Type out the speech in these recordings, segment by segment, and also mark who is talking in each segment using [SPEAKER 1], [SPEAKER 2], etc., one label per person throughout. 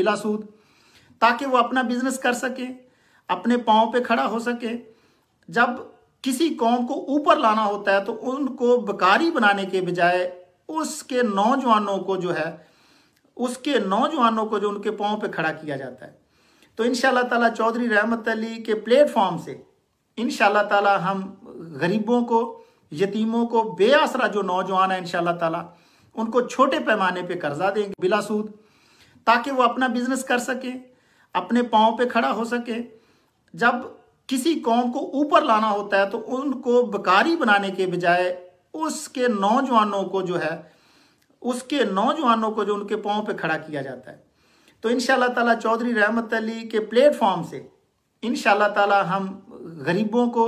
[SPEAKER 1] बिला सूद ताकि वो अपना बिजनेस कर सके अपने पाँव पे खड़ा हो सके जब किसी कौम को ऊपर लाना होता है तो उनको बकारी बनाने के बजाय उसके नौजवानों को जो है उसके नौजवानों को जो उनके पाँव पे खड़ा किया जाता है तो इन ताला चौधरी रहमत अली के प्लेटफॉर्म से इन ताला हम गरीबों को यतीमों को बेआसरा जो नौजवान है इन ताला उनको छोटे पैमाने पे कर्जा देंगे बिलासूद ताकि वो अपना बिजनेस कर सके अपने पाँव पे खड़ा हो सके जब किसी कौम को ऊपर लाना होता है तो उनको बकारी बनाने के बजाय उसके नौजवानों को जो है उसके नौजवानों को जो उनके पाँव पे खड़ा किया जाता है तो इन ताला चौधरी रहमत अली के प्लेटफॉर्म से इन ताला हम गरीबों को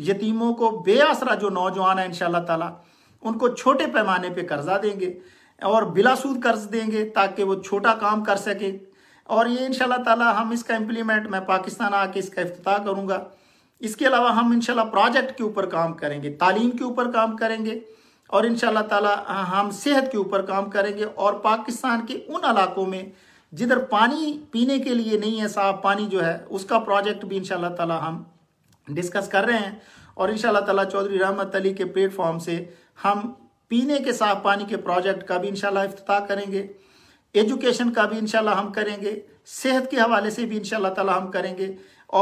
[SPEAKER 1] यतीमों को बेआसरा जो नौजवान है इन ताला उनको छोटे पैमाने पे कर्जा देंगे और बिला सूद कर्ज देंगे ताकि वो छोटा काम कर सके और ये इन ताला हम इसका इम्प्लीमेंट मैं पाकिस्तान आके इसका अफ्ताह करूँगा इसके अलावा हम इनशाला प्रोजेक्ट के ऊपर काम करेंगे तालीम के ऊपर काम करेंगे और इन ताला हम सेहत के ऊपर काम करेंगे और पाकिस्तान के उन इलाकों में जिधर पानी पीने के लिए नहीं है साफ पानी जो है उसका प्रोजेक्ट भी इन ताला हम डिस्कस कर रहे हैं और इन ताला चौधरी रहमत अली के प्लेटफॉर्म से हम पीने के साफ पानी के प्रोजेक्ट का भी इंशाल्लाह अफ्ताह करेंगे एजुकेशन का भी इंशाल्लाह हम करेंगे सेहत के हवाले से भी इंशाल्लाह तला हम करेंगे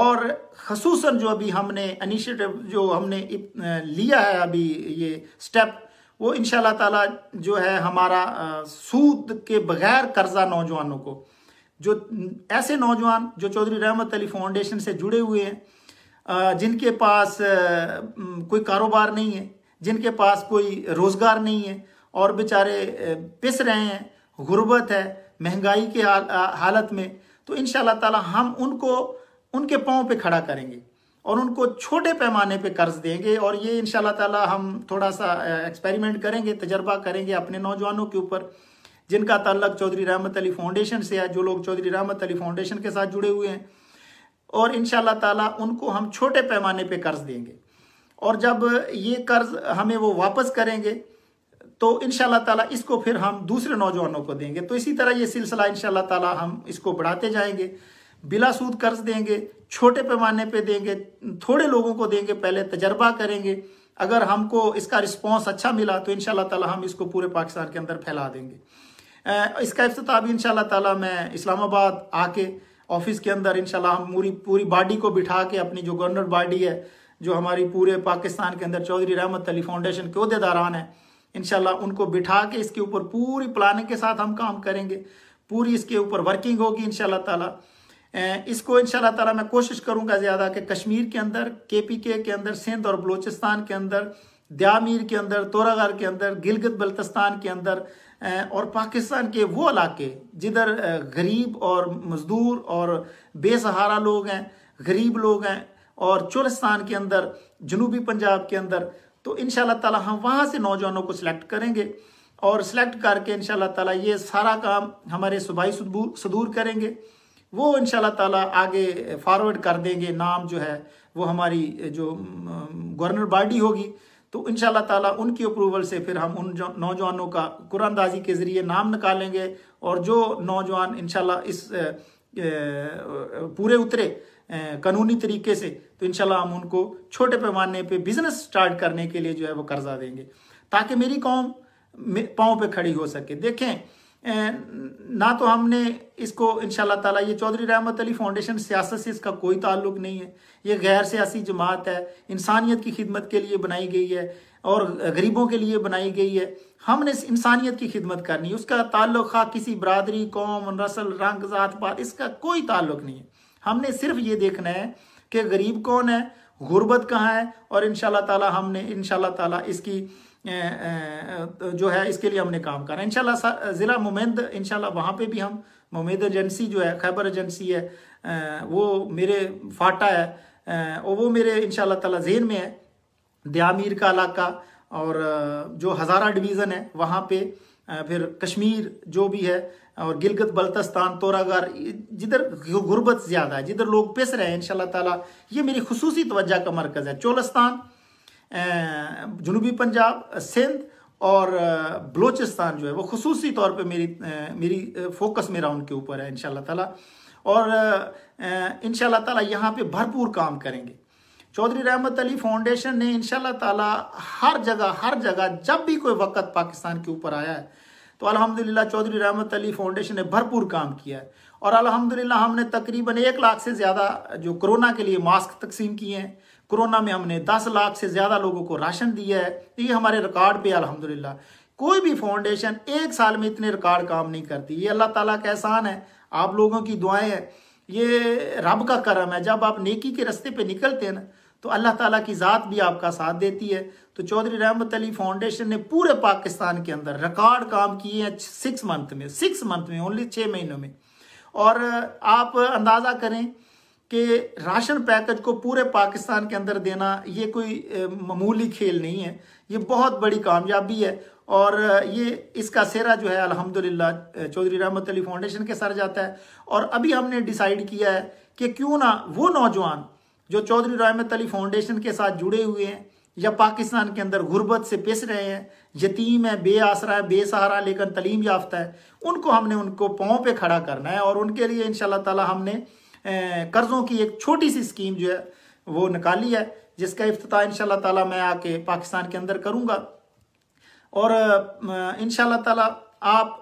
[SPEAKER 1] और खसूस जो अभी हमने इनिशिएटिव जो हमने लिया है अभी ये स्टेप वो इन तला जो है हमारा सूद के बगैर कर्जा नौजवानों को जो ऐसे नौजवान जो चौधरी रहमत अली फाउंडेशन से जुड़े हुए हैं जिनके पास कोई कारोबार नहीं है जिनके पास कोई रोज़गार नहीं है और बेचारे पिस रहे हैं गुर्बत है महंगाई के हालत में तो इन ताला हम उनको उनके पाँव पे खड़ा करेंगे और उनको छोटे पैमाने पे कर्ज देंगे और ये इन ताला हम थोड़ा सा एक्सपेरिमेंट करेंगे तजर्बा करेंगे अपने नौजवानों के ऊपर जिनका तल्लक चौधरी रहमत अली फाउंडेशन से है जो लोग चौधरी रहमत अली फाउंडेशन के साथ जुड़े हुए हैं और इन ताला उनको हम छोटे पैमाने पर कर्ज देंगे और जब ये कर्ज हमें वो वापस करेंगे तो इन ताला इसको फिर हम दूसरे नौजवानों को देंगे तो इसी तरह ये सिलसिला इन ताला हम इसको बढ़ाते जाएंगे बिला सूद कर्ज देंगे छोटे पैमाने पे देंगे थोड़े लोगों को देंगे पहले तजर्बा करेंगे अगर हमको इसका रिस्पॉन्स अच्छा मिला तो इन ताला हम इसको पूरे पाकिस्तान के अंदर फैला देंगे इसका अफ्ताह भी इन ताला मैं इस्लामाबाद आके ऑफिस के अंदर इन हम पूरी पूरी बॉडी को बिठा के अपनी जो गवर्नर बॉडी है जो हमारी पूरे पाकिस्तान के अंदर चौधरी रहमत अली फाउंडेशन के अहदेदारान हैं इनशाला उनको बिठा के इसके ऊपर पूरी प्लानिंग के साथ हम काम करेंगे पूरी इसके ऊपर वर्किंग होगी इनशाला तला इसको इनशाला तला मैं कोशिश करूंगा ज़्यादा कि कश्मीर के अंदर के पी के के अंदर सिंध और बलोचिस्तान के अंदर दयामीर के अंदर तोरागर के अंदर गिलगित बल्तिस्तान के अंदर और पाकिस्तान के वो इलाके जिधर गरीब और मजदूर और बेसहारा लोग हैं गरीब लोग हैं और चोलिस्तान के अंदर जनूबी पंजाब के अंदर तो इन ताला हम वहाँ से नौजवानों को सिलेक्ट करेंगे और सिलेक्ट करके इन ताला ये सारा काम हमारे सूबाई सदूर करेंगे वो इन ताला आगे फॉरवर्ड कर देंगे नाम जो है वो हमारी जो गवर्नर बॉडी होगी तो इन ताला उनकी अप्रूवल से फिर हम उन नौजवानों का कुरानदाजी के ज़रिए नाम निकालेंगे और जो नौजवान इन इस पूरे उतरे कानूनी तरीके से तो इनशाला हम उनको छोटे पैमाने पे बिजनेस स्टार्ट करने के लिए जो है वो कर्जा देंगे ताकि मेरी कौम पाँव पे खड़ी हो सके देखें ना तो हमने इसको इन ताला ये चौधरी रहमत अली फाउंडेशन सियासत से इसका कोई ताल्लुक नहीं है ये गैर सियासी जमात है इंसानियत की खिदमत के लिए बनाई गई है और गरीबों के लिए बनाई गई है हमने इस इंसानियत की खिदमत करनी है उसका ताल्लुक किसी बरदरी कौम नसल रंग ज़ात पात इसका कोई ताल्लुक नहीं है हमने सिर्फ ये देखना है कि गरीब कौन है गुर्बत कहाँ है और इन ताला हमने इन ताला इसकी तो जो है इसके लिए हमने काम करना है इनशाला ज़िला मुमेंद इनशाला वहाँ पे भी हम मुमेद एजेंसी जो है खैबर एजेंसी है वो मेरे फाटा है और वो मेरे इन ताला जेन में है दयामीर का इलाका और जो हज़ारा डिवीज़न है वहाँ पे फिर कश्मीर जो भी है और गिलगत बल्तस्तान तोरागर जिधर गुर्बत ज़्यादा है जिधर लोग पिस रहे हैं इन ताला ये मेरी खसूसी तोज्जा का मरकज़ है चोलस्तान जनूबी पंजाब सिंध और बलोचिस्तान जो है वो खसूसी तौर पर मेरी मेरी फोकस मेरा उनके ऊपर है इन शाह और इन ताला यहाँ पर भरपूर काम करेंगे चौधरी रहमत अली फाउंडेशन ने इन ताला हर जगह हर जगह जब भी कोई वक्त पाकिस्तान के ऊपर आया है तो अलहमदिल्ला चौधरी रहमत अली फाउंडेशन ने भरपूर काम किया है और अलहमदिल्ला हमने तकरीबन एक लाख से ज़्यादा जो कोरोना के लिए मास्क तकसीम किए हैं कोरोना में हमने दस लाख से ज़्यादा लोगों को राशन दिया है तो ये हमारे रिकॉर्ड पे अलहमदिल्ला कोई भी फाउंडेशन एक साल में इतने रिकॉर्ड काम नहीं करती ये अल्लाह ताला का एहसान है आप लोगों की दुआएं हैं ये रब का करम है जब आप नेकी के रस्ते पे निकलते हैं ना तो अल्लाह ताला की ज़ात भी आपका साथ देती है तो चौधरी रहमत अली फाउंडेशन ने पूरे पाकिस्तान के अंदर रिकॉर्ड काम किए हैं सिक्स मंथ में सिक्स मंथ में ओनली छः महीनों में और आप अंदाज़ा करें कि राशन पैकेज को पूरे पाकिस्तान के अंदर देना ये कोई मामूली खेल नहीं है ये बहुत बड़ी कामयाबी है और ये इसका सेरा जो है अल्हम्दुलिल्लाह चौधरी रहमत अली फाउंडेशन के सर जाता है और अभी हमने डिसाइड किया है कि क्यों ना वो नौजवान जो चौधरी रहमत अली फाउंडेशन के साथ जुड़े हुए हैं या पाकिस्तान के अंदर गुर्बत से पिस रहे हैं यतीम है बेआसरा है बेसहारा लेकिन तलीम याफ्ता है उनको हमने उनको पाँव पे खड़ा करना है और उनके लिए इन ताला हमने कर्ज़ों की एक छोटी सी स्कीम जो है वो निकाली है जिसका अफ्ताह इन ताला मैं आके पाकिस्तान के अंदर करूँगा और इन ताला आप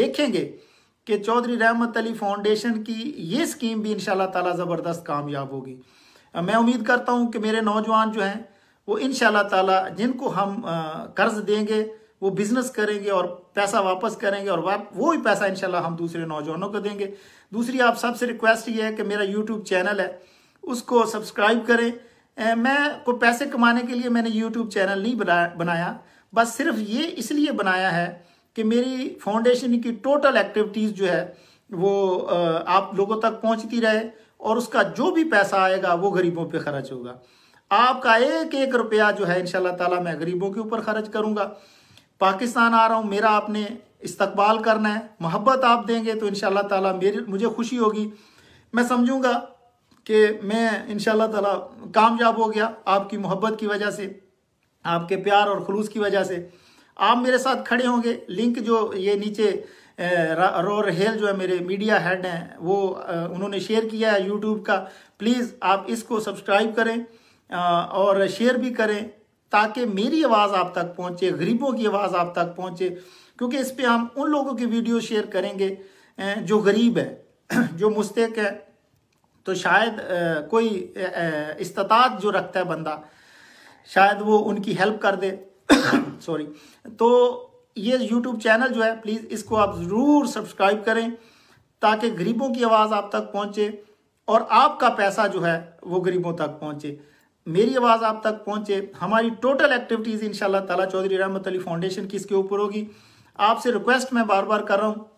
[SPEAKER 1] देखेंगे कि चौधरी रहमत अली फाउंडेशन की ये स्कीम भी इन ताला ज़बरदस्त कामयाब होगी मैं उम्मीद करता हूँ कि मेरे नौजवान जो हैं वो इन ताला जिनको हम कर्ज देंगे वो बिजनेस करेंगे और पैसा वापस करेंगे और वो ही पैसा इनशाला हम दूसरे नौजवानों को देंगे दूसरी आप सबसे रिक्वेस्ट ये है कि मेरा यूट्यूब चैनल है उसको सब्सक्राइब करें मैं को पैसे कमाने के लिए मैंने यूट्यूब चैनल नहीं बनाया बनाया बस सिर्फ ये इसलिए बनाया है कि मेरी फाउंडेशन की टोटल एक्टिविटीज़ जो है वो आप लोगों तक पहुँचती रहे और उसका जो भी पैसा आएगा वो गरीबों पे खर्च होगा आपका एक एक रुपया जो है इन ताला मैं गरीबों के ऊपर खर्च करूँगा पाकिस्तान आ रहा हूँ मेरा आपने इस्तकबाल करना है मोहब्बत आप देंगे तो इन ताला मेरे मुझे खुशी होगी मैं समझूंगा कि मैं इन ताला कामयाब हो गया आपकी मोहब्बत की वजह से आपके प्यार और खलूस की वजह से आप मेरे साथ खड़े होंगे लिंक जो ये नीचे रो रहेल जो है मेरे मीडिया हेड हैं वो उन्होंने शेयर किया है यूट्यूब का प्लीज़ आप इसको सब्सक्राइब करें और शेयर भी करें ताकि मेरी आवाज़ आप तक पहुंचे गरीबों की आवाज़ आप तक पहुंचे क्योंकि इस पर हम उन लोगों की वीडियो शेयर करेंगे जो गरीब है जो मुस्तक है तो शायद कोई इस्तात जो रखता है बंदा शायद वो उनकी हेल्प कर दे सॉरी तो ये यूट्यूब चैनल जो है प्लीज़ इसको आप ज़रूर सब्सक्राइब करें ताकि गरीबों की आवाज़ आप तक पहुंचे और आपका पैसा जो है वो गरीबों तक पहुंचे मेरी आवाज़ आप तक पहुंचे हमारी टोटल एक्टिविटीज़ इन तला चौधरी रहमत अली फाउंडेशन की इसके ऊपर होगी आपसे रिक्वेस्ट मैं बार बार कर रहा हूँ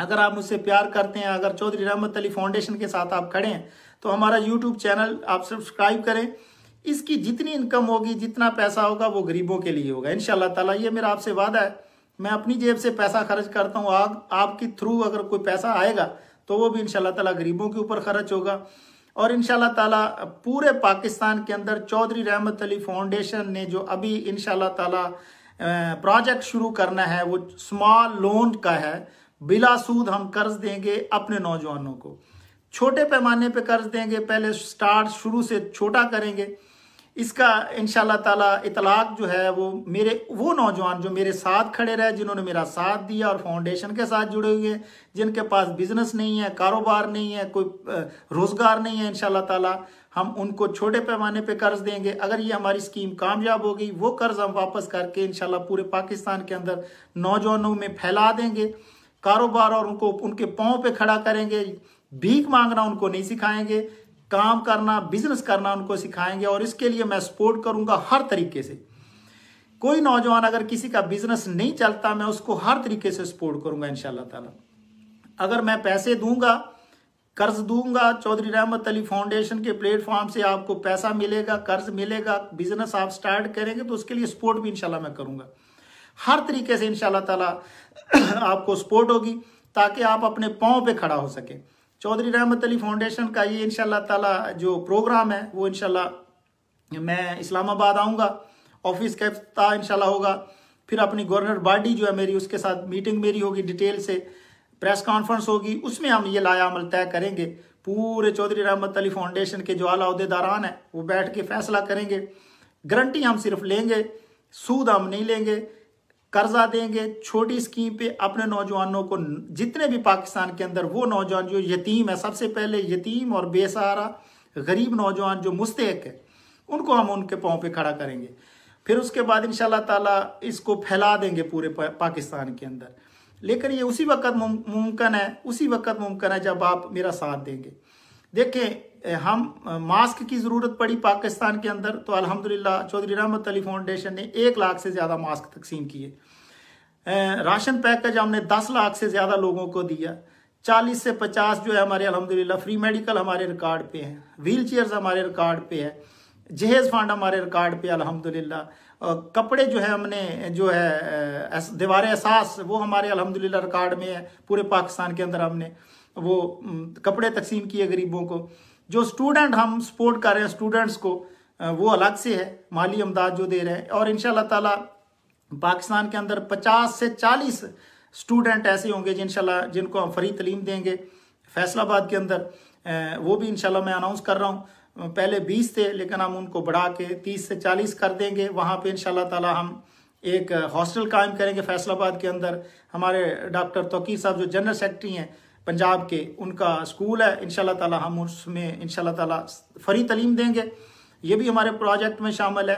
[SPEAKER 1] अगर आप मुझसे प्यार करते हैं अगर चौधरी रहमत अली फाउंडेशन के साथ आप खड़े हैं तो हमारा यूट्यूब चैनल आप सब्सक्राइब करें इसकी जितनी इनकम होगी जितना पैसा होगा वो गरीबों के लिए होगा इन ताला ये मेरा आपसे वादा है मैं अपनी जेब से पैसा खर्च करता हूँ आग आपके थ्रू अगर कोई पैसा आएगा तो वो भी इन ताला गरीबों के ऊपर खर्च होगा और इन ताला पूरे पाकिस्तान के अंदर चौधरी रहमत अली फाउंडेशन ने जो अभी इन ताला प्रोजेक्ट शुरू करना है वो स्मॉल लोन का है बिला सूद हम कर्ज देंगे अपने नौजवानों को छोटे पैमाने पर कर्ज देंगे पहले स्टार्ट शुरू से छोटा करेंगे इसका इन ताला इतलाक जो है वो मेरे वो नौजवान जो मेरे साथ खड़े रहे जिन्होंने मेरा साथ दिया और फाउंडेशन के साथ जुड़े हुए हैं जिनके पास बिजनेस नहीं है कारोबार नहीं है कोई रोज़गार नहीं है इन ताला हम उनको छोटे पैमाने पे कर्ज देंगे अगर ये हमारी स्कीम कामयाब होगी वो कर्ज हम वापस करके इन पूरे पाकिस्तान के अंदर नौजवानों में फैला देंगे कारोबार और उनको उनके पाँव पर खड़ा करेंगे भीख मांगना उनको नहीं सिखाएंगे काम करना बिजनेस करना उनको सिखाएंगे और इसके लिए मैं सपोर्ट करूंगा हर तरीके से कोई नौजवान अगर किसी का बिजनेस नहीं चलता मैं उसको हर तरीके से सपोर्ट करूंगा इनशाला ताला अगर मैं पैसे दूंगा कर्ज दूंगा चौधरी रहमत अली फाउंडेशन के प्लेटफॉर्म से आपको पैसा मिलेगा कर्ज मिलेगा बिजनेस आप स्टार्ट करेंगे तो उसके लिए सपोर्ट भी इनशाला मैं करूंगा हर तरीके से इनशाला ताला आपको सपोर्ट होगी ताकि आप अपने पाँव पे खड़ा हो सकें चौधरी रहमत अली फाउंडेशन का ये इनशाला तला जो प्रोग्राम है वो इनशाला मैं इस्लामाबाद आऊँगा ऑफिस का इफ्ता इनशाला होगा फिर अपनी गवर्नर बॉडी जो है मेरी उसके साथ मीटिंग मेरी होगी डिटेल से प्रेस कॉन्फ्रेंस होगी उसमें हम ये लाया अमल तय करेंगे पूरे चौधरी रहमत अली फाउंडेशन के जो आला अहदेदारान हैं वो बैठ के फैसला करेंगे गारंटी हम सिर्फ लेंगे सूद हम नहीं लेंगे कर्जा देंगे छोटी स्कीम पे अपने नौजवानों को जितने भी पाकिस्तान के अंदर वो नौजवान जो यतीम है सबसे पहले यतीम और बेसहारा गरीब नौजवान जो मुस्तक है उनको हम उनके पाँव पे खड़ा करेंगे फिर उसके बाद इन ताला इसको फैला देंगे पूरे पाकिस्तान के अंदर लेकिन ये उसी वक्त मुमकिन है उसी वक्त मुमकिन है जब आप मेरा साथ देंगे देखें हम मास्क की ज़रूरत पड़ी पाकिस्तान के अंदर तो अल्हम्दुलिल्लाह चौधरी रहमत अली फाउंडेशन ने एक लाख से ज़्यादा मास्क तकसीम किए राशन पैकेज हमने दस लाख से ज़्यादा लोगों को दिया चालीस से पचास जो है हमारे अलहमदिल्ला फ्री मेडिकल हमारे रिकॉर्ड पे हैं व्हील चेयर्स हमारे रिकॉर्ड पे है जहेज़ फंड हमारे रिकॉर्ड पे अलहमदिल्ला कपड़े जो है हमने जो है दीवार एहसास वो हमारे अलहमदिल्ला रिकॉर्ड में है पूरे पाकिस्तान के अंदर हमने वो कपड़े तकसीम किए गरीबों को जो स्टूडेंट हम सपोर्ट कर रहे हैं स्टूडेंट्स को वो अलग से है माली अमदाद जो दे रहे हैं और इन ताला पाकिस्तान के अंदर 50 से 40 स्टूडेंट ऐसे होंगे जिन जिनको हम फ्री तलीम देंगे फैसलाबाद के अंदर वो भी इनशाला मैं अनाउंस कर रहा हूँ पहले 20 थे लेकिन हम उनको बढ़ा के 30 से 40 कर देंगे वहाँ पे इनशाला ताला हम एक हॉस्टल कायम करेंगे फैसलाबाद के अंदर हमारे डॉक्टर तोकीर साहब जो जनरल सेक्रेटरी हैं पंजाब के उनका स्कूल है इन ताला हम उसमें इन ताला फ्री तलीम देंगे ये भी हमारे प्रोजेक्ट में शामिल है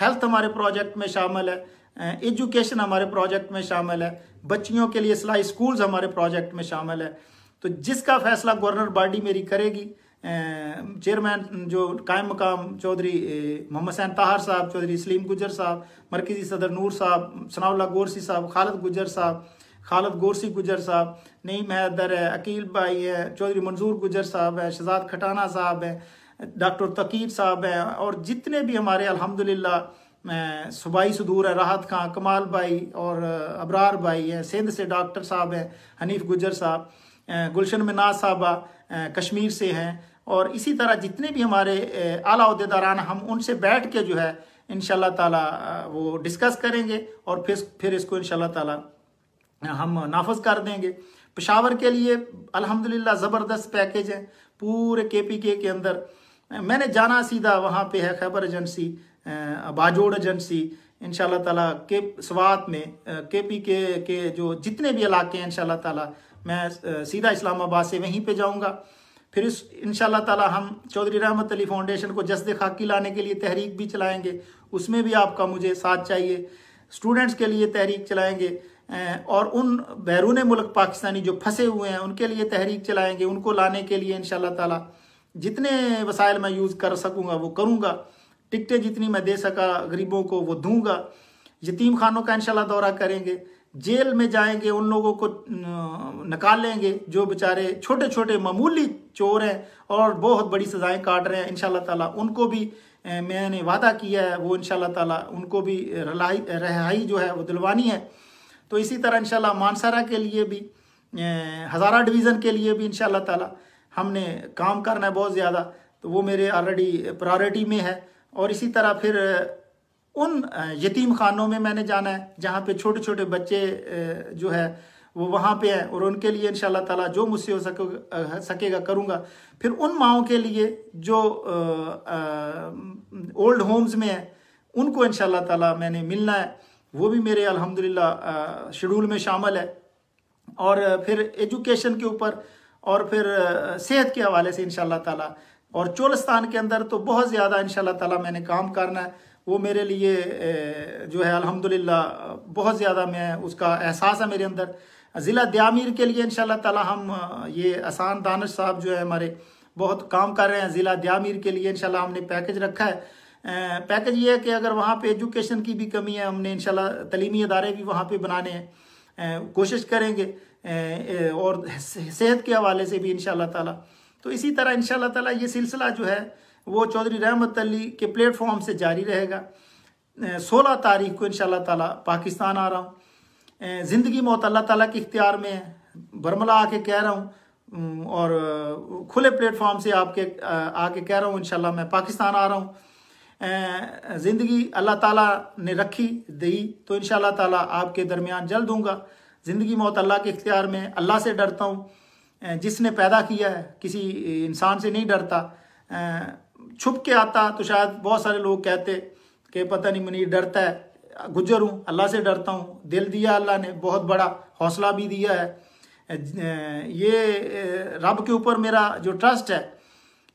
[SPEAKER 1] हेल्थ हमारे प्रोजेक्ट में शामिल है एजुकेशन हमारे प्रोजेक्ट में शामिल है बच्चियों के लिए सिलाई स्कूल्स हमारे प्रोजेक्ट में शामिल है तो जिसका फैसला गवर्नर बॉडी मेरी करेगी चेयरमैन जो कायम मकाम चौधरी मोहम्मद सैन ताहर साहब चौधरी सलीम गुजर साहब मरकज़ी सदर नूर साहब सनाउल्ला गोरसी साहब खालद गुजर साहब खालद गोरसी गुजर साहब नईम हैदर है अकील भाई है चौधरी मंजूर गुजर साहब है शहजाद खटाना साहब है डॉक्टर तकीर साहब हैं और जितने भी हमारे अलहमदिल्ला सुबाई सदूर है राहत खां कमाल भाई और अबरार भाई हैं सिंध से डॉक्टर साहब हैं हनीफ गुजर साहब गुलशन मनाज साहबा कश्मीर से हैं और इसी तरह जितने भी हमारे अहदेदारान हम उनसे बैठ के जो है इन ताला वो डिस्कस करेंगे और फिर फिर इसको इन ताला हम नाफज कर देंगे पेशावर के लिए अल्हम्दुलिल्लाह ज़बरदस्त पैकेज है पूरे के पी के के अंदर मैंने जाना सीधा वहाँ पे है खैबर एजेंसी बाजोड़ एजेंसी इन ताला के स्वात में के पी के के जो जितने भी इलाके हैं इन ताला मैं सीधा इस्लामाबाद से वहीं पे जाऊँगा फिर इस इन ताला हम चौधरी रहमत अली फाउंडेशन को जस्द खाकी लाने के लिए तहरीक भी चलाएँगे उसमें भी आपका मुझे साथ चाहिए स्टूडेंट्स के लिए तहरीक चलाएँगे और उन बैरून मुल्क पाकिस्तानी जो फंसे हुए हैं उनके लिए तहरीक चलाएंगे उनको लाने के लिए इन तला जितने वसाइल मैं यूज़ कर सकूँगा वो करूँगा टिकटें जितनी मैं दे सका गरीबों को वो दूंगा यतीम खानों का इनशाला दौरा करेंगे जेल में जाएंगे उन लोगों को निकालेंगे जो बेचारे छोटे छोटे मामूली चोर हैं और बहुत बड़ी सज़ाएं काट रहे हैं इन तला उनको भी मैंने वादा किया है वो इन तला उनको भी रहाई जो है वो दिलवानी है तो इसी तरह इंशाल्लाह मानसरा के लिए भी हज़ारा डिवीज़न के लिए भी इन ताला हमने काम करना है बहुत ज़्यादा तो वो मेरे ऑलरेडी प्रायोरिटी में है और इसी तरह फिर उन यतीम खानों में मैंने जाना है जहाँ पे छोटे छोटे बच्चे जो है वो वहाँ पे हैं और उनके लिए इन ताला जो मुझसे हो सके सकेगा करूँगा फिर उन माओ के लिए जो ओल्ड होम्स में हैं उनको इन ताला मैंने मिलना है वो भी मेरे अल्हम्दुलिल्लाह शेड्यूल में शामिल है और फिर एजुकेशन के ऊपर और फिर सेहत के हवाले से इन ताला और चोलस्तान के अंदर तो बहुत ज़्यादा इन ताला मैंने काम करना है वो मेरे लिए जो है अल्हम्दुलिल्लाह बहुत ज़्यादा मैं उसका एहसास है मेरे अंदर ज़िला दयामीर के लिए इनशाला ताला हम ये आसान दानश साहब जो है हमारे बहुत काम कर रहे हैं ज़िला दयामीर के लिए इन हमने पैकेज रखा है पैकेज ये है कि अगर वहाँ पे एजुकेशन की भी कमी है हमने इंशाल्लाह तलीमी अदारे भी वहाँ पे बनाने हैं कोशिश करेंगे और सेहत के हवाले से भी इन ताला तो इसी तरह इन ताला ये सिलसिला जो है वो चौधरी रहमत अली के प्लेटफॉर्म से जारी रहेगा सोलह तारीख को इन ताला पाकिस्तान आ रहा हूँ ज़िंदगी मौत अल्लाह ताला के इख्तियार में है बरमला आके कह रहा हूँ और खुले प्लेटफॉर्म से आपके आके कह रहा हूँ इन मैं पाकिस्तान आ रहा हूँ ज़िंदगी अल्लाह ताला ने रखी दी तो इन ताला आपके दरमियान जल दूंगा ज़िंदगी मौत अल्लाह के इख्तियार में अल्लाह से डरता हूँ जिसने पैदा किया है किसी इंसान से नहीं डरता छुप के आता तो शायद बहुत सारे लोग कहते कि पता नहीं मुनीर डरता है गुजर हूँ अल्लाह से डरता हूँ दिल दिया अल्लाह ने बहुत बड़ा हौसला भी दिया है ये रब के ऊपर मेरा जो ट्रस्ट है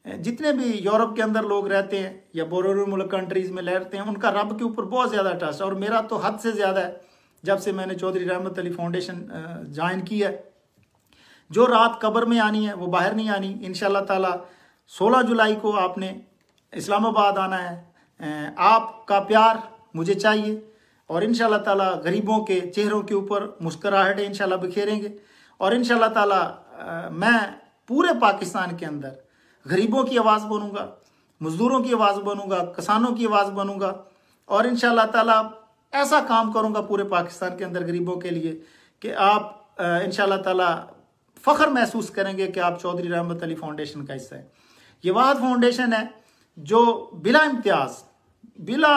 [SPEAKER 1] जितने भी यूरोप के अंदर लोग रहते हैं या बोर मुल्क कंट्रीज़ में रहते हैं उनका रब के ऊपर बहुत ज़्यादा ट्रस्ट है और मेरा तो हद से ज़्यादा है जब से मैंने चौधरी रहमत अली फाउंडेशन ज्वाइन की है जो रात कब्र में आनी है वो बाहर नहीं आनी इन ताला 16 जुलाई को आपने इस्लामाबाद आना है आपका प्यार मुझे चाहिए और इन ताला गरीबों के चेहरों के ऊपर मुस्कराहटें इन बिखेरेंगे और इन ताला मैं पूरे पाकिस्तान के अंदर गरीबों की आवाज़ बनूंगा मज़दूरों की आवाज़ बनूंगा किसानों की आवाज़ बनूंगा और इन ताला ऐसा काम करूंगा पूरे पाकिस्तान के अंदर गरीबों के लिए कि आप इन ताला फ़ख्र महसूस करेंगे कि आप चौधरी रहमत अली फाउंडेशन का हिस्सा है ये वाहद फाउंडेशन है जो बिला इम्तियाज़ बिला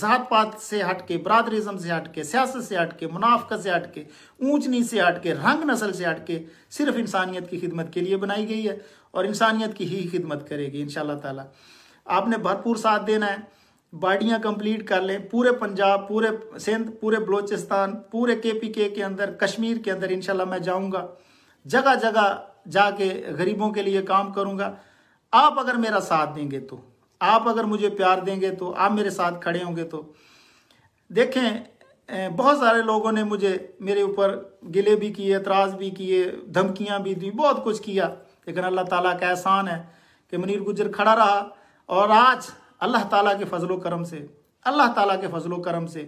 [SPEAKER 1] जहात पात से हट के बरदरीज़म से हट के सियासत से हट के से हट के ऊँच नीच से हट के रंग नस्ल से हट के सिर्फ इंसानियत की खिदमत के लिए बनाई गई है और इंसानियत की ही खिदमत करेगी इन ताला आपने भरपूर साथ देना है बाडियाँ कंप्लीट कर लें पूरे पंजाब पूरे सिंध पूरे बलोचिस्तान पूरे के पी के के अंदर कश्मीर के अंदर इनशाला मैं जाऊँगा जगह जगह जाके गरीबों के लिए काम करूँगा आप अगर मेरा साथ देंगे तो आप अगर मुझे प्यार देंगे तो आप मेरे साथ खड़े होंगे तो देखें बहुत सारे लोगों ने मुझे मेरे ऊपर गिले भी किए एतराज़ भी किए धमकियां भी दी बहुत कुछ किया लेकिन अल्लाह ताला का एहसान है कि मुनीर गुजर खड़ा रहा और आज अल्लाह ताला के फजलो करम से अल्लाह ताला के फजलो करम से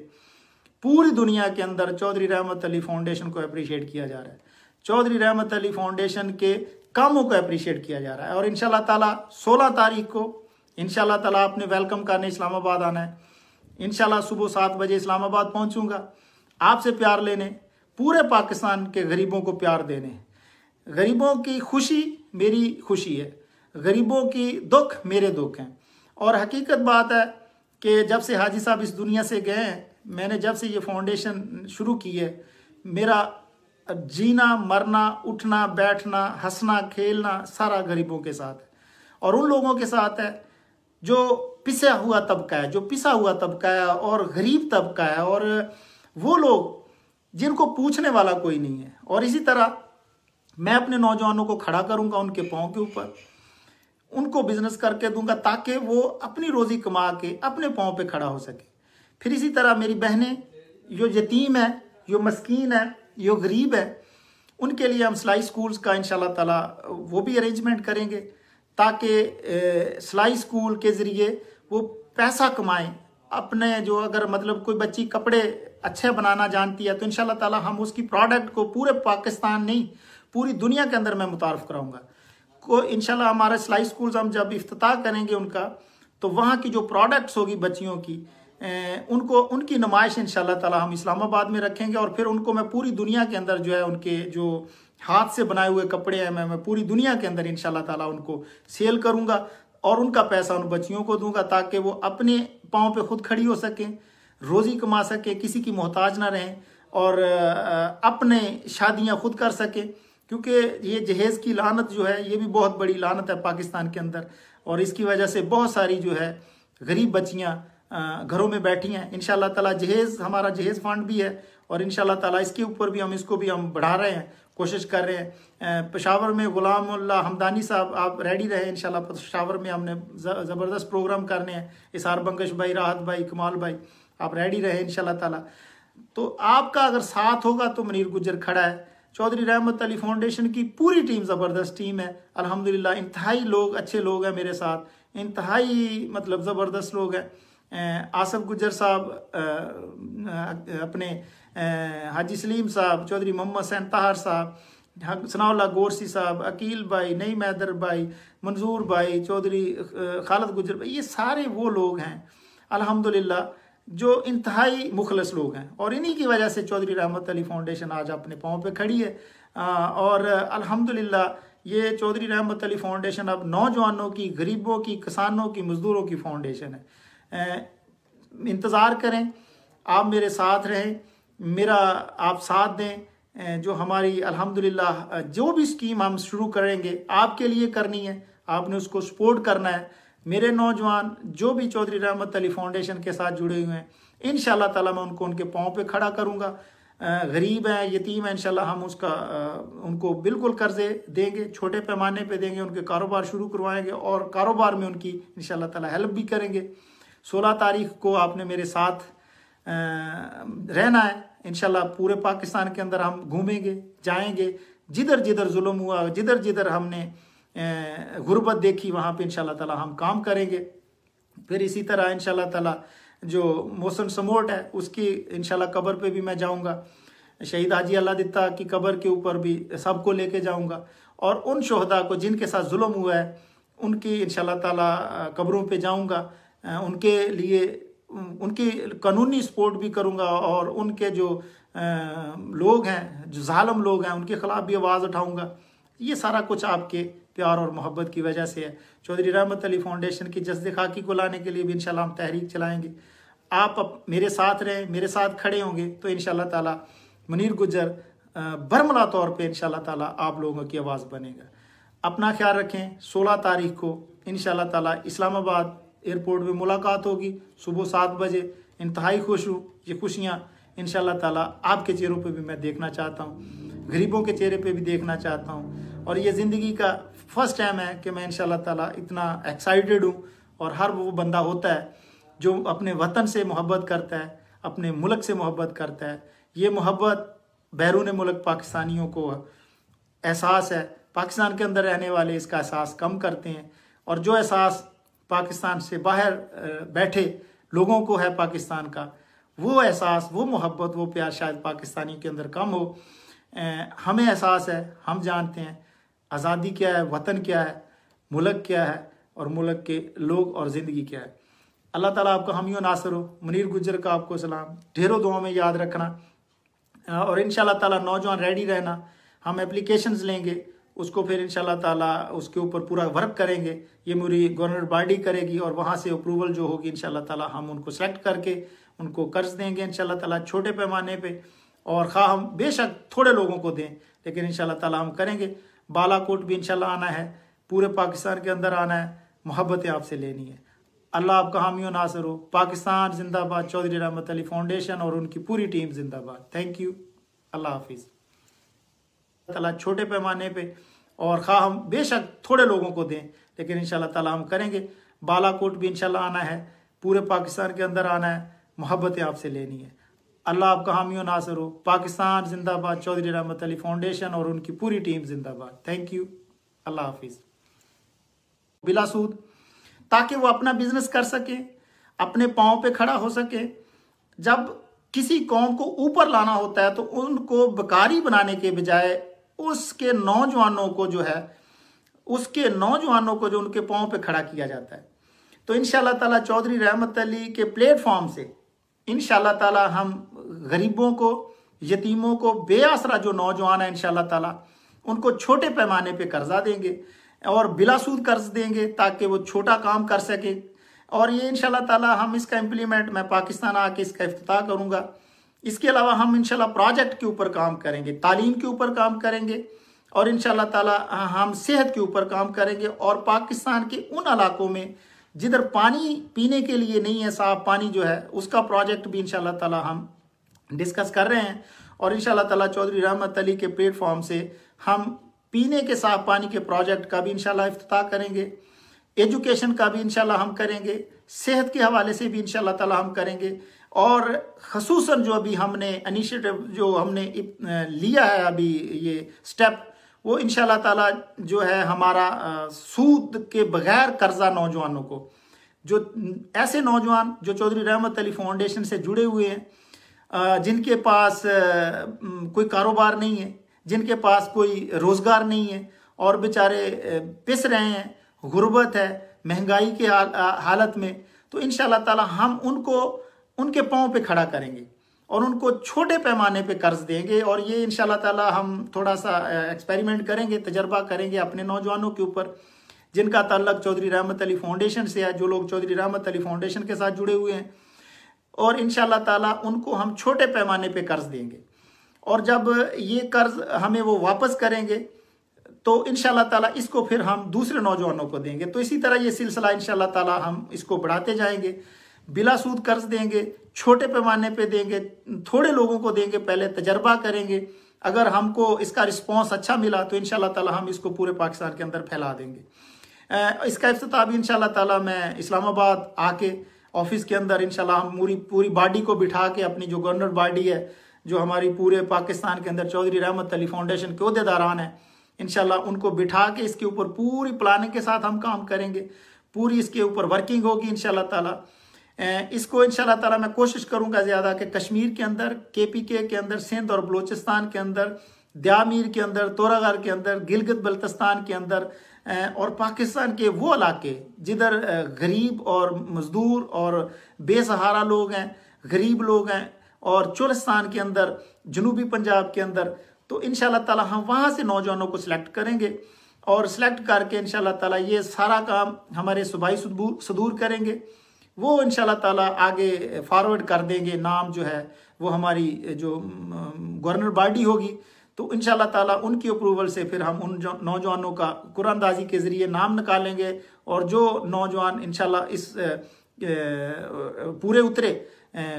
[SPEAKER 1] पूरी दुनिया के अंदर चौधरी रहमत अली फाउंडेशन को अप्रिशिएट किया जा रहा है चौधरी रहमत अली फाउंडेशन के कामों को अप्रिशिएट किया जा रहा है और इन ताला सोलह तारीख को इन ताला आपने वेलकम करने इस्लामाबाद आना है इन सुबह सात बजे इस्लामाबाद पहुंचूंगा आपसे प्यार लेने पूरे पाकिस्तान के गरीबों को प्यार देने गरीबों की खुशी मेरी खुशी है गरीबों की दुख मेरे दुख हैं और हकीकत बात है कि जब से हाजी साहब इस दुनिया से गए हैं मैंने जब से ये फाउंडेशन शुरू की है मेरा जीना मरना उठना बैठना हंसना खेलना सारा गरीबों के साथ है और उन लोगों के साथ है जो पिसा हुआ तबका है जो पिसा हुआ तबका है और गरीब तबका है और वो लोग जिनको पूछने वाला कोई नहीं है और इसी तरह मैं अपने नौजवानों को खड़ा करूंगा उनके पाँव के ऊपर उनको बिजनेस करके दूंगा ताकि वो अपनी रोजी कमा के अपने पाँव पे खड़ा हो सके फिर इसी तरह मेरी बहनें जो यतीम है जो मस्किन है जो गरीब है उनके लिए हम सिलाई स्कूल्स का इन ताला वो भी अरेंजमेंट करेंगे ताकि सिलाई स्कूल के ज़रिए वो पैसा कमाएं अपने जो अगर मतलब कोई बच्ची कपड़े अच्छे बनाना जानती है तो इन ताला हम उसकी प्रोडक्ट को पूरे पाकिस्तान नहीं पूरी दुनिया के अंदर मैं मुतारफ़ कराऊँगा को इनशाला हमारे सिलाई स्कूल्स हम जब इफ्ताह करेंगे उनका तो वहाँ की जो प्रोडक्ट्स होगी बच्चियों की ए, उनको उनकी नुमाइश इन ताला हम इस्लामाबाद में रखेंगे और फिर उनको मैं पूरी दुनिया के अंदर जो है उनके जो हाथ से बनाए हुए कपड़े हैं मैं मैं पूरी दुनिया के अंदर इन ताला उनको सेल करूँगा और उनका पैसा उन बच्चियों को दूंगा ताकि वो अपने पाँव पर खुद खड़ी हो सकें रोज़ी कमा सकें किसी की मोहताज ना रहें और अपने शादियाँ खुद कर सकें क्योंकि ये जहेज़ की लानत जो है ये भी बहुत बड़ी लानत है पाकिस्तान के अंदर और इसकी वजह से बहुत सारी जो है गरीब बच्चियाँ घरों में बैठी हैं इन तला जहेज़ हमारा जहेज़ फंड भी है और इन ताला इसके ऊपर भी हम इसको भी हम बढ़ा रहे हैं कोशिश कर रहे हैं पेशावर में गुलाम हमदानी साहब आप रेडी रहे इन पेशावर में हमने ज़बरदस्त प्रोग्राम करने हैं इसार बंकश भाई राहत भाई कमाल भाई आप रेडी रहे इन ताला तो आपका अगर साथ होगा तो मनीर गुजर खड़ा है चौधरी रहमत अली फाउंडेशन की पूरी टीम ज़बरदस्त टीम है अल्हम्दुलिल्लाह इंतहाई लोग अच्छे लोग हैं मेरे साथ इंतहाई मतलब ज़बरदस्त लोग हैं आसफ गुजर साहब अपने हाजी सलीम साहब चौधरी मोहम्मद सैन तहार साहब सनाउल्ला गोरसी साहब अकील भाई नई मैदर भाई मंजूर भाई चौधरी खालद गुजर भाई ये सारे वो लोग हैं अल्हम्दुलिल्लाह जो इंतहाई मुखलस लोग हैं और इन्हीं की वजह से चौधरी रहमत अली फाउंडेशन आज अपने पाँव पे खड़ी है आ, और अल्हम्दुलिल्लाह ये चौधरी रहमत अली फाउंडेशन अब नौजवानों की गरीबों की किसानों की मज़दूरों की फाउंडेशन है इंतज़ार करें आप मेरे साथ रहें मेरा आप साथ दें जो हमारी अलहमदिल्ला जो भी स्कीम हम शुरू करेंगे आपके लिए करनी है आपने उसको सपोर्ट करना है मेरे नौजवान जो भी चौधरी रहमत अली फाउंडेशन के साथ जुड़े हुए हैं इन तला मैं उनको उनके पाँव पे खड़ा करूँगा गरीब हैं यतीम हैं इंशाल्लाह हम उसका उनको बिल्कुल कर्जे देंगे छोटे पैमाने पे देंगे उनके कारोबार शुरू करवाएंगे और कारोबार में उनकी इन ताला हेल्प भी करेंगे सोलह तारीख को आपने मेरे साथ रहना है इनशाला पूरे पाकिस्तान के अंदर हम घूमेंगे जाएंगे जिधर जिधर जुल्म हुआ जिधर जिधर हमने गुरबत देखी वहाँ पर इन तला हम काम करेंगे फिर इसी तरह इन तला जो मौसम समोट है उसकी इन कबर पर भी मैं जाऊँगा शहीद हाजी अल्लाह दित्ता की कबर के ऊपर भी सबको लेके जाऊँगा और उन शहदा को जिनके साथ जुल्म हुआ है उनकी इन तला कबरों पर जाऊँगा उनके लिए उनकी कानूनी सपोर्ट भी करूँगा और उनके जो लोग हैं जो ालम लोग हैं उनके ख़िलाफ़ भी आवाज़ उठाऊँगा ये सारा कुछ आपके प्यार और मोहब्बत की वजह से है चौधरी रहमत अली फाउंडेशन की जस्द खाकी को लाने के लिए भी इन हम तहरीक चलाएंगे आप मेरे साथ रहें मेरे साथ खड़े होंगे तो इन ताला मुनीर गुजर बरमला तौर पे इन ताला आप लोगों की आवाज़ बनेगा अपना ख्याल रखें 16 तारीख को इन ताला इस्लामाबाद एयरपोर्ट में मुलाकात होगी सुबह सात बजे इंतहाई खुश हूँ ये खुशियाँ इन ताला आपके चेहरों पर भी मैं देखना चाहता हूँ गरीबों के चेहरे पर भी देखना चाहता हूँ और ये ज़िंदगी का फर्स्ट टाइम है कि मैं इन ताला इतना एक्साइटेड हूँ और हर वो बंदा होता है जो अपने वतन से मोहब्बत करता है अपने मुल्क से मोहब्बत करता है ये मोहब्बत बैरून मुल्क पाकिस्तानियों को एहसास है पाकिस्तान के अंदर रहने वाले इसका एहसास कम करते हैं और जो एहसास पाकिस्तान से बाहर बैठे लोगों को है पाकिस्तान का वो एहसास वो मोहब्बत वो प्यार शायद पाकिस्तानी के अंदर कम हो हमें एहसास है हम जानते हैं आज़ादी क्या है वतन क्या है मुलक क्या है और मुल्क के लोग और ज़िंदगी क्या है अल्लाह ताला आपका हमियों नासर हो मुनीर गुजर का आपको सलाम ढेरों दुआ में याद रखना और इन ताला नौजवान रेडी रहना हम एप्लीकेशंस लेंगे उसको फिर इन ताला उसके ऊपर पूरा वर्क करेंगे ये मेरी गवर्नर बॉडी करेगी और वहाँ से अप्रूवल जो होगी इन ताला हम उनको सेलेक्ट करके उनको कर्ज देंगे इन ताला छोटे पैमाने पर और खा हम बेशक थोड़े लोगों को दें लेकिन इन ताला हम करेंगे बालाकोट भी इनशाला आना है पूरे पाकिस्तान के अंदर आना है मोहब्बतें आपसे लेनी है अल्लाह आपका हामियों नासर हो पाकिस्तान जिंदाबाद चौधरी रहमत अली फाउंडेशन और उनकी पूरी टीम जिंदाबाद थैंक यू अल्लाह हाफिज़ तला छोटे पैमाने पे और खा हम बेशक थोड़े लोगों को दें लेकिन इन तला हम करेंगे बालाकोट भी इन आना है पूरे पाकिस्तान के अंदर आना है मोहब्बतें आपसे लेनी है अल्लाह आपका हामी और नासर हो पाकिस्तान जिंदाबाद चौधरी रहमत अली फाउंडेशन और उनकी पूरी टीम जिंदाबाद थैंक यू अल्लाह हाफिज बिला सूद ताकि वो अपना बिजनेस कर सके अपने पाँव पे खड़ा हो सके जब किसी कौम को ऊपर लाना होता है तो उनको बकारी बनाने के बजाय उसके नौजवानों को जो है उसके नौजवानों को जो उनके पाँव पे खड़ा किया जाता है तो इन ताला चौधरी रहमत अली के प्लेटफॉर्म से इन ताला हम गरीबों को यतीमों को बेआसरा जो नौजवान है इन ताला उनको छोटे पैमाने पे कर्जा देंगे और बिला सूद कर्ज देंगे ताकि वो छोटा काम कर सके और ये इनशाला ताला हम इसका इम्प्लीमेंट मैं पाकिस्तान आके इसका अफ्ताह करूँगा इसके अलावा हम इनशाला प्रोजेक्ट के ऊपर काम करेंगे तालीम के ऊपर काम करेंगे और इन ताला हम सेहत के ऊपर काम करेंगे और पाकिस्तान के उन इलाकों में जिधर पानी पीने के लिए नहीं है साफ पानी जो है उसका प्रोजेक्ट भी इन ताला हम डिस्कस कर रहे हैं और इन ताला चौधरी रहमत अली के प्लेटफॉर्म से हम पीने के साफ पानी के प्रोजेक्ट का भी इनशाला अफ्ताह करेंगे एजुकेशन का भी इनशाला हम करेंगे सेहत के हवाले से भी इनशाला तला हम करेंगे और खसूस जो अभी हमने इनिशिएटिव जो हमने लिया है अभी ये स्टेप वो इन तला जो है हमारा सूद के बगैर कर्जा नौजवानों को जो ऐसे नौजवान जो चौधरी रहमत अली फाउंडेशन से जुड़े हुए हैं जिनके पास कोई कारोबार नहीं है जिनके पास कोई रोज़गार नहीं है और बेचारे पिस रहे हैं गुर्बत है महंगाई के हालत में तो इन ताला हम उनको उनके पाँव पे खड़ा करेंगे और उनको छोटे पैमाने पे कर्ज देंगे और ये इन ताला हम थोड़ा सा एक्सपेरिमेंट करेंगे तजर्बा करेंगे अपने नौजवानों के ऊपर जिनका तल्लक चौधरी रहमत अली फाउंडेशन से है जो लोग चौधरी रहमत अली फाउंडेशन के साथ जुड़े हुए हैं और इन ताला उनको हम छोटे पैमाने पे कर्ज देंगे और जब ये कर्ज हमें वो वापस करेंगे तो इन ताला इसको फिर हम दूसरे नौजवानों को देंगे तो इसी तरह ये सिलसिला इन ताला हम इसको बढ़ाते जाएंगे बिला सूद कर्ज देंगे छोटे पैमाने पे देंगे थोड़े लोगों को देंगे पहले तजर्बा करेंगे अगर हमको इसका रिस्पॉन्स अच्छा मिला तो इन ताला हम इसको पूरे पाकिस्तान के अंदर फैला देंगे इसका अफ्त भी इन ताला मैं इस्लामाबाद आके ऑफिस के अंदर इनशाला हम पूरी पूरी बॉडी को बिठा के अपनी जो गवर्नर बॉडी है जो हमारी पूरे पाकिस्तान के अंदर चौधरी रहमत अली फाउंडेशन के अहदेदारान है इनशाला उनको बिठा के इसके ऊपर पूरी प्लानिंग के साथ हम काम करेंगे पूरी इसके ऊपर वर्किंग होगी इनशाला तला इसको इनशाला तला मैं कोशिश करूंगा ज़्यादा कि कश्मीर के अंदर के पी के अंदर सिंध और बलूचिस्तान के अंदर द्यामीर के अंदर तोरागर के अंदर गिलगित बल्तिस्तान के अंदर और पाकिस्तान के वो इलाके जिधर गरीब और मज़दूर और बेसहारा लोग हैं गरीब लोग हैं और चुलस्तान के अंदर जनूबी पंजाब के अंदर तो इन ताला हम वहाँ से नौजवानों को सिलेक्ट करेंगे और सिलेक्ट करके इन ताला ये सारा काम हमारे सूबाई सदूर करेंगे वो इन ताला आगे फॉरवर्ड कर देंगे नाम जो है वो हमारी जो गवर्नर बॉडी होगी तो इन ताला उनकी अप्रूवल से फिर हम उन नौजवानों का कुरानदाजी के ज़रिए नाम निकालेंगे और जो नौजवान इन इस पूरे उतरे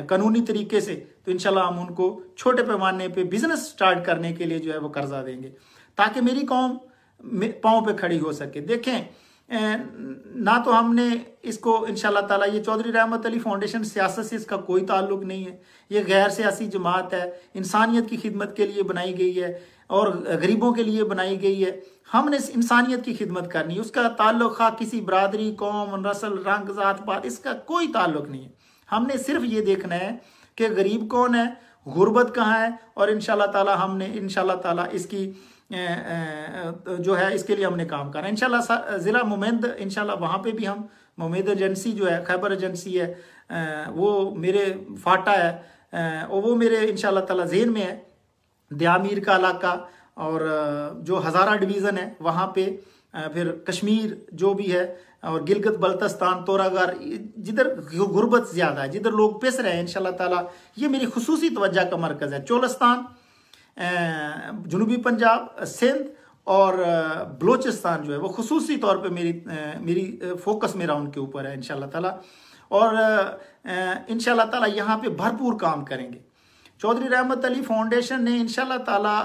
[SPEAKER 1] कानूनी तरीके से तो इन हम उनको छोटे पैमाने पर बिजनेस स्टार्ट करने के लिए जो है वो कर्जा देंगे ताकि मेरी कौम पाँव पर खड़ी हो सके देखें ना तो हमने इसको इन ताला ये चौधरी रहमत अली फाउंडेशन सियासत से इसका कोई ताल्लुक नहीं है ये गैर सियासी जमात है इंसानियत की खिदमत के लिए बनाई गई है और गरीबों के लिए बनाई गई है हमने इस इंसानियत की खिदमत करनी उसका ताल्लुक खा हाँ, किसी बरदरी कौम रसल रंग ज़ात पात इसका कोई ताल्लुक नहीं है हमने सिर्फ ये देखना है कि गरीब कौन है गुर्बत कहाँ है और इन ताला हमने इन ताला इसकी जो है इसके लिए हमने काम करा इंशाल्लाह ज़िला मुमेंद इंशाल्लाह वहाँ पर भी हम मुमेद एजेंसी जो है खैबर एजेंसी है वो मेरे फाटा है और वो मेरे इन तला जेन में है दयामीर का इलाका और जो हज़ारा डिवीज़न है वहाँ पर फिर कश्मीर जो भी है और गिलगत बल्तस्तान तोरागर जिधर गुर्बत ज़्यादा है जिधर लोग पिस रहे हैं इन शाह ते मेरी खसूसी तोज्जा का मरकज़ है चोलस्तान जनूबी पंजाब सिंध और बलूचिस्तान जो है वो खसूसी तौर पे मेरी मेरी फोकस मेरा उनके ऊपर है इन ताला और इन ताला यहाँ पे भरपूर काम करेंगे चौधरी रहमत अली फाउंडेशन ने इन ताला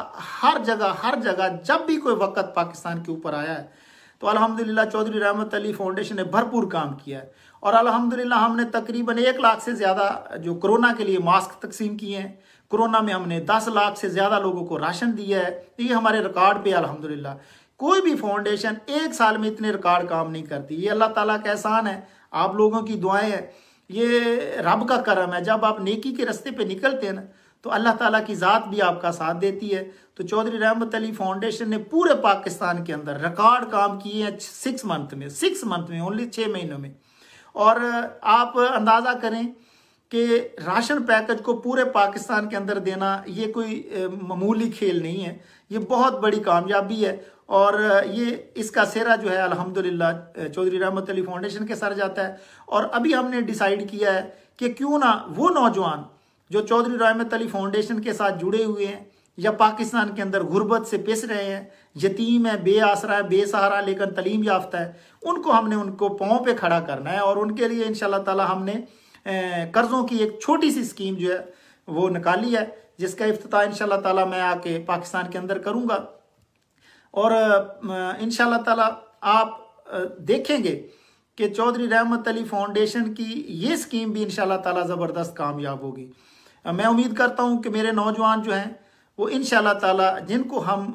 [SPEAKER 1] हर जगह हर जगह जब भी कोई वक्त पाकिस्तान के ऊपर आया है तो अल्हम्दुलिल्लाह चौधरी रहमत अली फाउंडेशन ने भरपूर काम किया है और अल्हम्दुलिल्लाह हमने तकरीबन एक लाख से ज़्यादा जो कोरोना के लिए मास्क तकसीम किए हैं कोरोना में हमने 10 लाख से ज़्यादा लोगों को राशन दिया है तो ये हमारे रिकॉर्ड पे अल्हम्दुलिल्लाह कोई भी फाउंडेशन एक साल में इतने रिकॉर्ड काम नहीं करती ये अल्लाह ताला का एहसान है आप लोगों की दुआएं हैं ये रब का करम है जब आप नेकी के रस्ते पे निकलते हैं ना तो अल्लाह ताला की ज़ात भी आपका साथ देती है तो चौधरी रहमत अली फाउंडेशन ने पूरे पाकिस्तान के अंदर रिकॉर्ड काम किए हैं सिक्स मंथ में सिक्स मंथ में ओनली छः महीनों में और आप अंदाज़ा करें कि राशन पैकेज को पूरे पाकिस्तान के अंदर देना ये कोई मामूली खेल नहीं है ये बहुत बड़ी कामयाबी है और ये इसका सेहरा जो है अल्हम्दुलिल्लाह चौधरी रहमत अली फाउंडेशन के सर जाता है और अभी हमने डिसाइड किया है कि क्यों ना वो नौजवान जो चौधरी रहमत अली फाउंडेशन के साथ जुड़े हुए हैं या पाकिस्तान के अंदर गुर्बत से पिस रहे हैं यतीम है बे आसरा है बेसहारा लेकिन तलीम याफ्ता है उनको हमने उनको पाँव पे खड़ा करना है और उनके लिए इन शाह हमने कर्ज़ों की एक छोटी सी स्कीम जो है वो निकाली है जिसका अफ्ताह इन ताला मैं आके पाकिस्तान के अंदर करूँगा और इन ताला आप देखेंगे कि चौधरी रहमत अली फाउंडेशन की ये स्कीम भी इन ताला ज़बरदस्त कामयाब होगी मैं उम्मीद करता हूँ कि मेरे नौजवान जो हैं वो इन ताला जिनको हम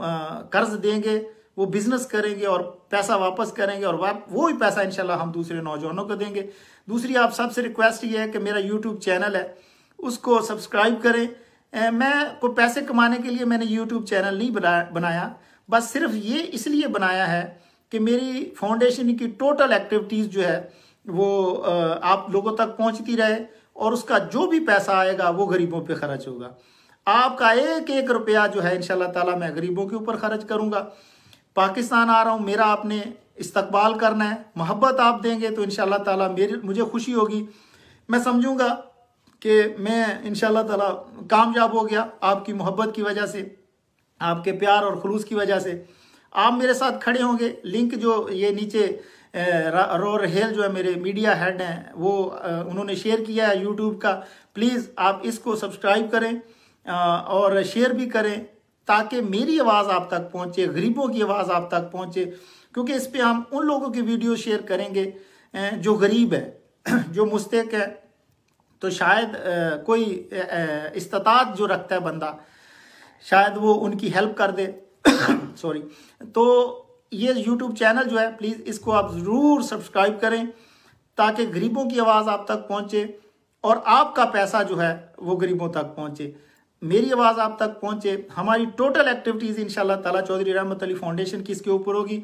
[SPEAKER 1] कर्ज़ देंगे वो बिज़नेस करेंगे और पैसा वापस करेंगे और वाप वो ही पैसा इंशाल्लाह हम दूसरे नौजवानों को देंगे दूसरी आप सबसे रिक्वेस्ट ये है कि मेरा यूट्यूब चैनल है उसको सब्सक्राइब करें मैं को पैसे कमाने के लिए मैंने यूट्यूब चैनल नहीं बनाया बनाया बस सिर्फ ये इसलिए बनाया है कि मेरी फाउंडेशन की टोटल एक्टिविटीज़ जो है वो आप लोगों तक पहुंचती रहे और उसका जो भी पैसा आएगा वो गरीबों पे खर्च होगा आपका एक एक रुपया जो है इन ताला मैं गरीबों के ऊपर खर्च करूंगा पाकिस्तान आ रहा हूँ मेरा आपने इस्तकबाल करना है मोहब्बत आप देंगे तो इन ताला मेरी मुझे खुशी होगी मैं समझूंगा कि मैं इन ताला कामयाब हो गया आपकी मोहब्बत की वजह से आपके प्यार और खलूस की वजह से आप मेरे साथ खड़े होंगे लिंक जो ये नीचे रो रहेल जो है मेरे मीडिया हेड हैं वो उन्होंने शेयर किया है यूट्यूब का प्लीज़ आप इसको सब्सक्राइब करें और शेयर भी करें ताकि मेरी आवाज़ आप तक पहुँचे गरीबों की आवाज़ आप तक पहुँचे क्योंकि इस पर हम उन लोगों की वीडियो शेयर करेंगे जो गरीब है जो मुस्तक है तो शायद कोई इस्तात जो रखता है बंदा शायद वो उनकी हेल्प कर दे सॉरी तो ये यूट्यूब चैनल जो है प्लीज़ इसको आप ज़रूर सब्सक्राइब करें ताकि गरीबों की आवाज़ आप तक पहुँचे और आपका पैसा जो है वो गरीबों तक पहुँचे मेरी आवाज़ आप तक पहुंचे हमारी टोटल एक्टिविटीज़ इन ताला चौधरी रहमत अली फाउंडेशन की इसके ऊपर होगी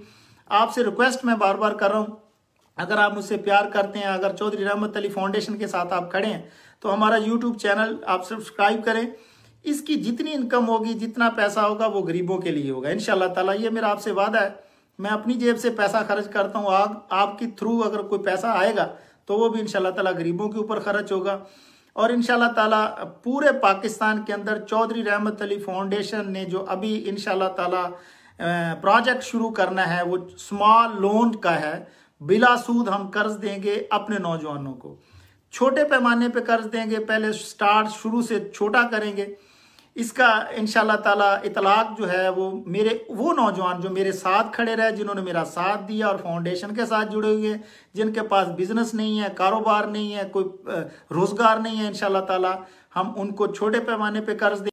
[SPEAKER 1] आपसे रिक्वेस्ट मैं बार बार कर रहा हूँ अगर आप मुझसे प्यार करते हैं अगर चौधरी रहमत अली फाउंडेशन के साथ आप खड़े हैं तो हमारा यूट्यूब चैनल आप सब्सक्राइब करें इसकी जितनी इनकम होगी जितना पैसा होगा वो गरीबों के लिए होगा इन ताला ये मेरा आपसे वादा है मैं अपनी जेब से पैसा खर्च करता हूँ आपकी आपके थ्रू अगर कोई पैसा आएगा तो वो भी इन ताला गरीबों के ऊपर खर्च होगा और इन ताला पूरे पाकिस्तान के अंदर चौधरी रहमत अली फाउंडेशन ने जो अभी इन ताला प्रोजेक्ट शुरू करना है वो स्मॉल लोन का है बिला सूद हम कर्ज देंगे अपने नौजवानों को छोटे पैमाने पे कर्ज देंगे पहले स्टार्ट शुरू से छोटा करेंगे इसका इन ताला इतलाक जो है वो मेरे वो नौजवान जो मेरे साथ खड़े रहे जिन्होंने मेरा साथ दिया और फाउंडेशन के साथ जुड़े हुए हैं जिनके पास बिजनेस नहीं है कारोबार नहीं है कोई रोज़गार नहीं है इन ताला हम उनको छोटे पैमाने पे कर्ज